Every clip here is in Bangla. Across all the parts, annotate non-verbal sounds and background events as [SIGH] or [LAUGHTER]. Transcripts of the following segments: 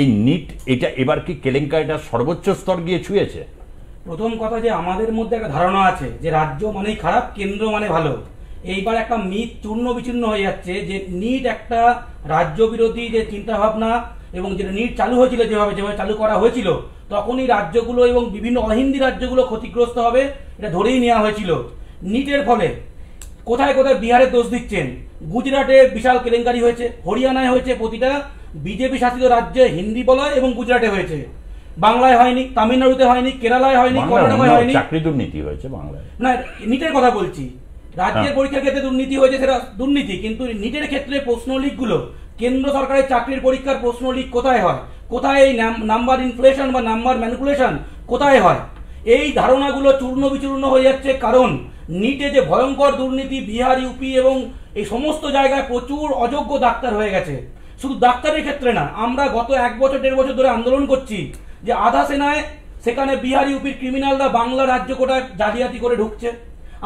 এই নিট এটা এবার কি কেলেঙ্কারিটা সর্বোচ্চ স্তর গিয়ে ছুঁয়েছে প্রথম কথা যে আমাদের মধ্যে একটা ধারণা আছে যে রাজ্য মানেই খারাপ কেন্দ্র মানে ভালো এইবার একটা মিথ চূর্ণ বিচূর্ণ হয়ে যাচ্ছে যে নিট একটা রাজ্য বিরোধী যে চিন্তাভাবনা এবং যেটা নিট চালু হয়েছিল যেভাবে যেভাবে চালু করা হয়েছিল তখনই রাজ্যগুলো এবং বিভিন্ন অহিন্দি রাজ্যগুলো ক্ষতিগ্রস্ত হবে এটা ধরেই নেওয়া হয়েছিল নিটের ফলে কোথায় কোথায় বিহারে দোষ দিচ্ছেন গুজরাটে বিশাল কেলেঙ্কারি হয়েছে হরিয়ানায় হয়েছে প্রতিটা বিজেপি শাসিত রাজ্যে হিন্দি বলা এবং গুজরাটে হয়েছে বাংলায় হয়নি তামিলনাড়ুতে হয়নি কেরালায় হয়নি কর্ণাটকে হয়নি চাকরি দুর্নীতি হয়েছে বাংলায় না নিটের কথা বলছি রাজ্যের হ্যাঁ। পরীক্ষার ক্ষেত্রে দুর্নীতি হয়েছে সেটা দুর্নীতি কিন্তু নিটের ক্ষেত্রে প্রশ্ন লিকগুলো কেন্দ্র সরকারের চাকরির পরীক্ষার প্রশ্ন লিক কোথায় হয় কোথায় এই নাম্বার ইনফ্লেশন বা নাম্বার ম্যানিপুলেশন কোথায় হয় এই ধারণাগুলো চূর্ণ বিচূর্ণ হয়ে যাচ্ছে কারণ নিটে যে ভয়ঙ্কর দুর্নীতি বিহার ইউপি এবং এই সমস্ত জায়গায় প্রচুর অযোগ্য ডাক্তার হয়ে গেছে শুধু ডাক্তারের ক্ষেত্রে না আমরা গত এক বছর দেড় বছর ধরে আন্দোলন করছি যে আধা সেনায় সেখানে বিহার ইউপির ক্রিমিনালরা বাংলা রাজ্য কোটায় জালিয়াতি করে ঢুকছে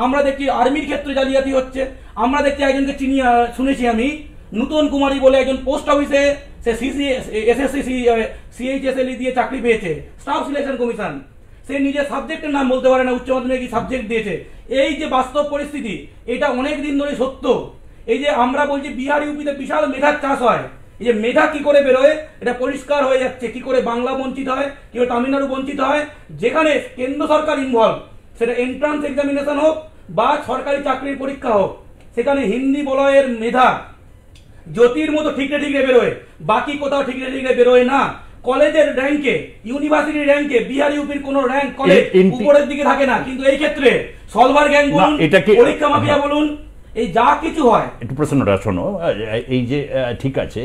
আমরা দেখছি আর্মির ক্ষেত্রে জালিয়াতি হচ্ছে আমরা দেখছি একজনকে চিনি শুনেছি আমি নূতন কুমারী বলে একজন পোস্ট অফিসে সে সিসি এস এস এসএসসি সিএইচএসএলই দিয়ে চাকরি পেয়েছে স্টাফ সিলেকশন কমিশন সে নিজের সাবজেক্টের নাম বলতে পারে না উচ্চ মাধ্যমিক সাবজেক্ট দিয়েছে এই যে বাস্তব পরিস্থিতি এটা অনেক দিন ধরে সত্য এই যে আমরা বলছি বিহার ইউপিতে বিশাল মেধার চাষ হয় এই যে মেধা কি করে বেরোয় এটা পরিষ্কার হয়ে যাচ্ছে কি করে বাংলা বঞ্চিত হয় কি করে তামিলনাড়ু বঞ্চিত হয় যেখানে কেন্দ্র সরকার ইনভলভ সেটা এন্ট্রান্স এক্সামিনেশন হোক বা সরকারি চাকরির পরীক্ষা হোক সেখানে হিন্দি বলয়ের মেধা জ্যোতির মতো ঠিকরে ঠিকরে বেরোয় বাকি কোথাও ঠিকরে ঠিকরে বেরোয় না কলেজের র্যাঙ্কে ইউনিভার্সিটি র্যাঙ্কে বিহার ইউপির কোন র্যাঙ্ক কলেজ উপরের দিকে থাকে না কিন্তু এই ক্ষেত্রে সলভার গ্যাং বলুন পরীক্ষা মাফিয়া বলুন এই যা কিছু হয় একটু প্রশ্নটা শোনো এই যে ঠিক আছে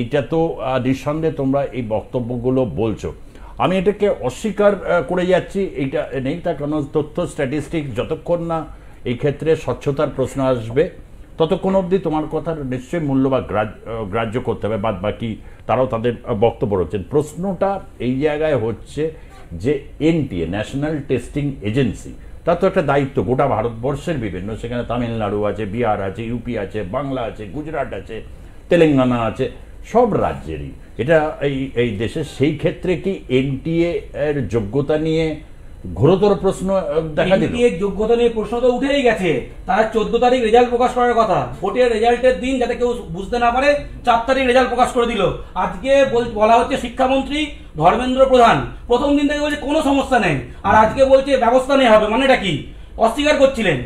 এইটা তো নিঃসন্দেহে তোমরা এই বক্তব্যগুলো বলছো আমি এটাকে অস্বীকার করে যাচ্ছি এইটা নেই তার কারণ তথ্য স্ট্যাটিস্টিক যতক্ষণ না এই ক্ষেত্রে স্বচ্ছতার প্রশ্ন আসবে ততক্ষণ অবধি তোমার কথার নিশ্চয়ই মূল্য বা গ্রাহ্য করতে হবে বাদ বাকি তারাও তাদের বক্তব্য রয়েছেন প্রশ্নটা এই জায়গায় হচ্ছে যে এনটিএ ন্যাশনাল টেস্টিং এজেন্সি তার তো একটা দায়িত্ব গোটা ভারতবর্ষের বিভিন্ন সেখানে তামিলনাড়ু আছে বিহার আছে ইউপি আছে বাংলা আছে গুজরাট আছে তেলেঙ্গানা আছে সব রাজ্যেরই এটা এই এই দেশের সেই ক্ষেত্রে কি এনটিএ এর যোগ্যতা নিয়ে ঘোরতর প্রশ্ন দেখা দিল যোগ্যতা নিয়ে প্রশ্ন তো উঠেই গেছে তারা চোদ্দ তারিখ রেজাল্ট প্রকাশ করার কথা ভোটের রেজাল্টের দিন যাতে কেউ বুঝতে না পারে চার তারিখ রেজাল্ট প্রকাশ করে দিল আজকে বলা হচ্ছে শিক্ষামন্ত্রী ধর্মেন্দ্র প্রধান প্রথম দিন থেকে বলছে কোনো সমস্যা নেই আর আজকে বলছে ব্যবস্থা নেওয়া হবে মানেটা কি অস্বীকার করছিলেন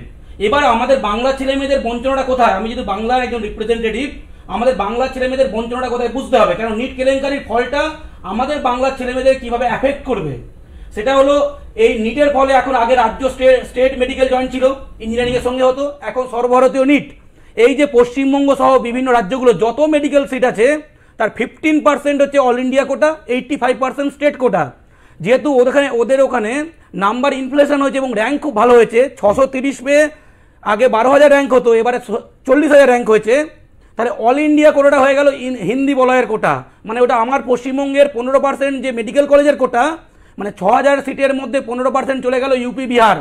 এবার আমাদের বাংলা ছেলে মেয়েদের বঞ্চনাটা কোথায় আমি যদি বাংলার একজন রিপ্রেজেন্টেটিভ আমাদের বাংলা ছেলে মেয়েদের বঞ্চনাটা কোথায় বুঝতে হবে কারণ নিট কেলেঙ্কারির ফলটা আমাদের বাংলার ছেলে মেয়েদের কিভাবে অ্যাফেক্ট করবে সেটা হলো এই নিটের ফলে এখন আগে রাজ্য স্টেট মেডিকেল জয়েন্ট ছিল ইঞ্জিনিয়ারিংয়ের সঙ্গে হতো এখন সর্বভারতীয় নিট এই যে পশ্চিমবঙ্গ সহ বিভিন্ন রাজ্যগুলো যত মেডিকেল সিট আছে তার ফিফটিন পার্সেন্ট হচ্ছে all India quota eighty five percent state quota যেহেতু ওখানে ওদের ওখানে নাম্বার ইনফ্লেশন হয়েছে এবং র্যাঙ্ক খুব ভালো হয়েছে ছশো তিরিশ পেয়ে আগে বারো হাজার র্যাঙ্ক হতো এবারে চল্লিশ হাজার র্যাঙ্ক হয়েছে তাহলে অল ইন্ডিয়া কোটাটা হয়ে গেল হিন্দি বলয়ের কোটা মানে ওটা আমার পশ্চিমবঙ্গের পনেরো পার্সেন্ট যে মেডিকেল কলেজের কোটা মানে ছ হাজার সিটের মধ্যে পনেরো পার্সেন্ট চলে গেল UP Bihar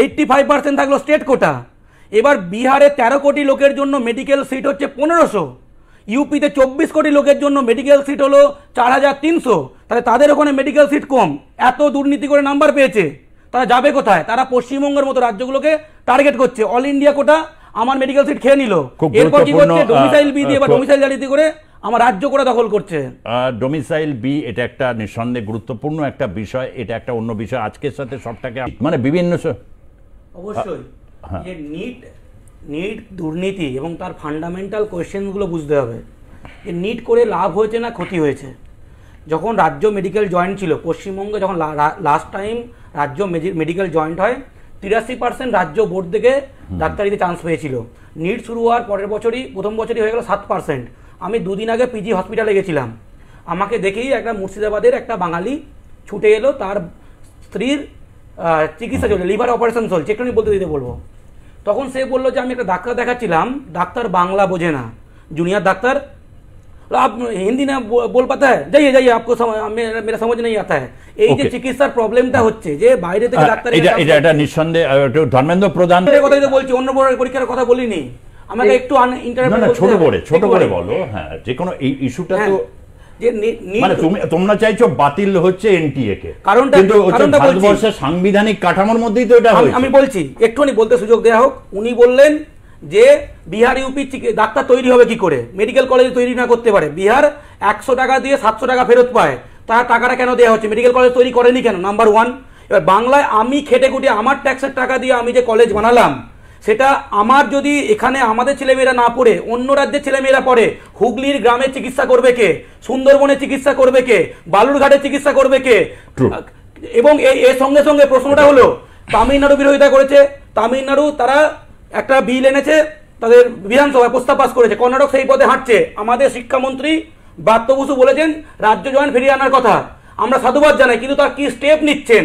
eighty five percent থাকলো স্টেট কোটা এবার বিহারে তেরো কোটি লোকের জন্য মেডিকেল সিট হচ্ছে পনেরোশো ইউপিতে চব্বিশ কোটি লোকের জন্য মেডিকেল সিট হলো চার হাজার তিনশো তাহলে তাদের ওখানে মেডিকেল সিট কম এত দুর্নীতি করে নাম্বার পেয়েছে তারা যাবে কোথায় তারা পশ্চিমবঙ্গের মতো রাজ্যগুলোকে টার্গেট করছে অল ইন্ডিয়া কোটা আমার মেডিকেল সিট খেয়ে নিল এরপর কি করছে ডোমিসাইল বিধি এবার ডোমিসাইল জারিতে করে আমার রাজ্য করে দখল করছে ডোমিসাইল বি এটা একটা নিঃসন্দেহে গুরুত্বপূর্ণ একটা বিষয় এটা একটা অন্য বিষয় আজকের সাথে সবটাকে মানে বিভিন্ন অবশ্যই নিট নিট হ্যাঁ। দুর্নীতি এবং তার ফান্ডামেন্টাল কোয়েশ্চেনগুলো বুঝতে হবে যে নিট করে লাভ হয়েছে না ক্ষতি হয়েছে যখন রাজ্য মেডিকেল জয়েন্ট ছিল পশ্চিমবঙ্গে যখন লাস্ট টাইম রাজ্য মেডিকেল জয়েন্ট হয় তিরাশি পার্সেন্ট রাজ্য বোর্ড থেকে ডাক্তারিতে চান্স পেয়েছিল নিট শুরু হওয়ার পরের বছরই প্রথম বছরই হয়ে গেল সাত পার্সেন্ট আমি দুদিন আগে পিজি হসপিটালে গেছিলাম আমাকে দেখেই একটা মুর্শিদাবাদের একটা বাঙালি ছুটে এলো তার স্ত্রীর চিকিৎসা চলছে লিভার অপারেশন চলছে একটু বলতে দিতে বলবো তখন সে বললো যে আমি একটা ডাক্তার দেখাচ্ছিলাম ডাক্তার বাংলা বোঝে না জুনিয়র ডাক্তার आप হিন্দি না বল পাতা হ্যাঁ যাই যাই আপকো মেরা সমঝ নেই আতা হ্যাঁ এই যে চিকিৎসার প্রবলেমটা হচ্ছে যে বাইরে থেকে আচ্ছা, ডাক্তার এটা এটা নিঃসন্দেহে ধর্মেন্দ্র প্রধান কথা বলছি অন্য পরীক্ষার কথা বলিনি আমাকে একটু না না ছোট করে ছোট করে বলো হ্যাঁ যে কোনো এই ইস্যুটা হ্যাঁ, তো মানে তুমি তোমরা চাইছো বাতিল হচ্ছে এনটিএ কে কারণটা কিন্তু ভারতবর্ষের সাংবিধানিক কাঠামোর মধ্যেই তো এটা আমি বলছি একটুখানি বলতে সুযোগ দেয়া হোক উনি বললেন যে বিহার ইউপি ডাক্তার তৈরি হবে কি করে মেডিকেল কলেজ তৈরি না করতে পারে বিহার একশো টাকা দিয়ে সাতশো টাকা ফেরত পায় তার টাকাটা কেন দেওয়া হচ্ছে মেডিকেল কলেজ তৈরি করেনি কেন নাম্বার ওয়ান এবার বাংলায় আমি খেটে খুটে আমার ট্যাক্সের টাকা দিয়ে আমি যে কলেজ বানালাম সেটা আমার যদি এখানে আমাদের ছেলেমেয়েরা না পড়ে অন্য রাজ্যের ছেলেমেয়েরা পড়ে হুগলির গ্রামে চিকিৎসা করবে কে সুন্দরবনে চিকিৎসা করবে কে বালুরঘাটে চিকিৎসা করবে কে এবং এই এর সঙ্গে সঙ্গে প্রশ্নটা হলো তামিলনাড়ু বিরোধিতা করেছে তামিলনাড়ু তারা একটা বিল এনেছে তাদের বিধানসভায় প্রস্তাব পাস করেছে কর্ণাটক সেই পথে হাঁটছে আমাদের শিক্ষামন্ত্রী বার্ত বলেছেন রাজ্য জয়েন ফিরিয়ে আনার কথা আমরা সাধুবাদ জানাই কিন্তু তার কি স্টেপ নিচ্ছেন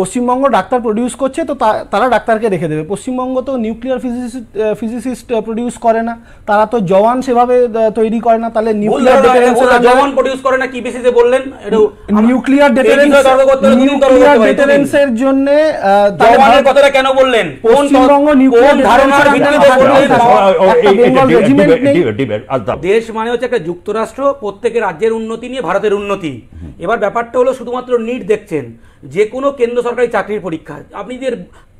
পশ্চিমবঙ্গ ডাক্তার প্রডিউস করছে তো তারা ডাক্তারকে রেখে দেবে পশ্চিমবঙ্গ তো নিউক্লিয়ার ফিজিসিস্ট ফিজিসিস্ট প্রডিউস করে না তারা তো জওয়ান সেভাবে তৈরি করে না তাহলে নিউক্লিয়ার ডিটারেন্স জওয়ান প্রডিউস করে না কি বেসিসে বললেন নিউক্লিয়ার ডিটারেন্স নিউক্লিয়ার এর জন্য জওয়ানের কথাটা কেন বললেন পশ্চিমবঙ্গ নিউক্লিয়ার ধারণার ভিত্তিতে বললেন আচ্ছা, আচ্ছা, আচ্ছা, দেশ মানে হচ্ছে একটা যুক্তরাষ্ট্র প্রত্যেকের রাজ্যের উন্নতি নিয়ে ভারতের উন্নতি এবার ব্যাপারটা হলো শুধুমাত্র নিট দেখছেন যে কোনো কেন্দ্র সরকারি চাকরির পরীক্ষা আপনি যে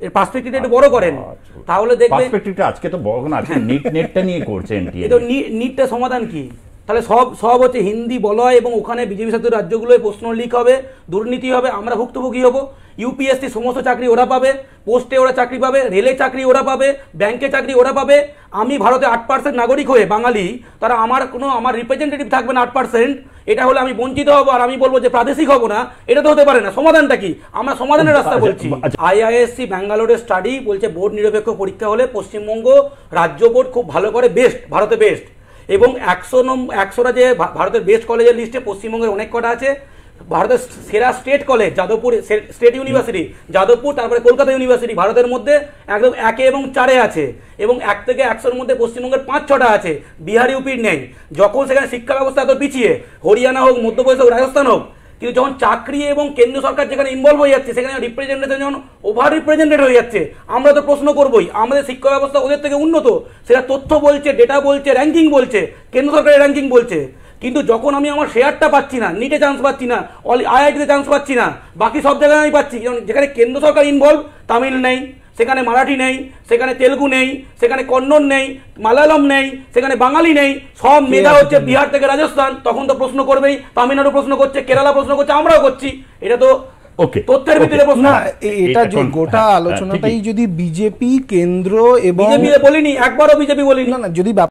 এর পার্সপেক্টিভটা একটু বড় করেন আচ্ছা, আচ্ছা। তাহলে দেখবেন আজকে তো বড় না নিট নেটটা হ্যাঁ। নিয়ে করছে [LAUGHS] এনটিএ তো নিটটা সমাধান কি তাহলে সব সব হচ্ছে হিন্দি বলয় এবং ওখানে বিজেপি শাসিত রাজ্যগুলোয় প্রশ্ন লিক হবে দুর্নীতি হবে আমরা ভুক্তভোগী হবো ইউপিএসসি সমস্ত চাকরি ওরা পাবে পোস্টে ওরা চাকরি পাবে রেলে চাকরি ওরা পাবে ব্যাংকে চাকরি ওরা পাবে আমি ভারতে আট পার্সেন্ট নাগরিক হয়ে বাঙালি তারা আমার কোনো আমার রিপ্রেজেন্টেটিভ থাকবে না আট পার্সেন্ট এটা হলে আমি বঞ্চিত হব আর আমি বলবো যে প্রাদেশিক হবো না এটা তো হতে পারে না সমাধানটা কি আমরা সমাধানের রাস্তা আচ্ছা, বলছি আইআইএসসি ব্যাঙ্গালোরের স্টাডি বলছে বোর্ড নিরপেক্ষ পরীক্ষা হলে পশ্চিমবঙ্গ রাজ্য বোর্ড খুব ভালো করে বেস্ট ভারতে বেস্ট এবং একশো নম একশোটা যে ভারতের বেস্ট কলেজের লিস্টে পশ্চিমবঙ্গের অনেক কটা আছে ভারতের সেরা state college Jadavpur state university Jadavpur তারপরে কলকাতা ইউনিভার্সিটি ভারতের মধ্যে একদম একে এবং চারে আছে এবং এক থেকে একশোর মধ্যে পশ্চিমবঙ্গের পাঁচ ছটা আছে বিহার ইউপির নেই যখন সেখানে শিক্ষা ব্যবস্থা এত পিছিয়ে হরিয়ানা হোক মধ্যপ্রদেশ হোক রাজস্থান হোক কিন্তু যখন চাকরি এবং কেন্দ্রীয় সরকার যেখানে ইনভলভ হয়ে যাচ্ছে সেখানে রিপ্রেজেন্টেশন যখন ওভার রিপ্রেজেন্টেড হয়ে যাচ্ছে আমরা তো প্রশ্ন করবই আমাদের শিক্ষা ব্যবস্থা ওদের থেকে উন্নত সেটা তথ্য বলছে ডেটা বলছে র্যাঙ্কিং বলছে কেন্দ্র সরকারের র্যাঙ্কিং বলছে কিন্তু যখন আমি আমার শেয়ারটা পাচ্ছি না নিটে চান্স পাচ্ছি না অল আইআইটিতে চান্স পাচ্ছি না বাকি সব জায়গায় আমি পাচ্ছি যেখানে কেন্দ্র সরকার ইনভলভ তামিল নেই সেখানে মারাঠি নেই সেখানে তেলুগু নেই সেখানে কন্নড় নেই মালায়ালম নেই সেখানে বাঙালি নেই সব মেধা হচ্ছে বিহার থেকে রাজস্থান তখন তো প্রশ্ন করবেই তামিলনাড়ু প্রশ্ন করছে কেরালা প্রশ্ন করছে আমরাও করছি এটা তো তথ্যের প্রশ্ন এটা হ্যাঁ, হ্যাঁ, যদি বিজেপি কেন্দ্র এবং বিজেপি বলিনি একবারও বিজেপি বলিনি না যদি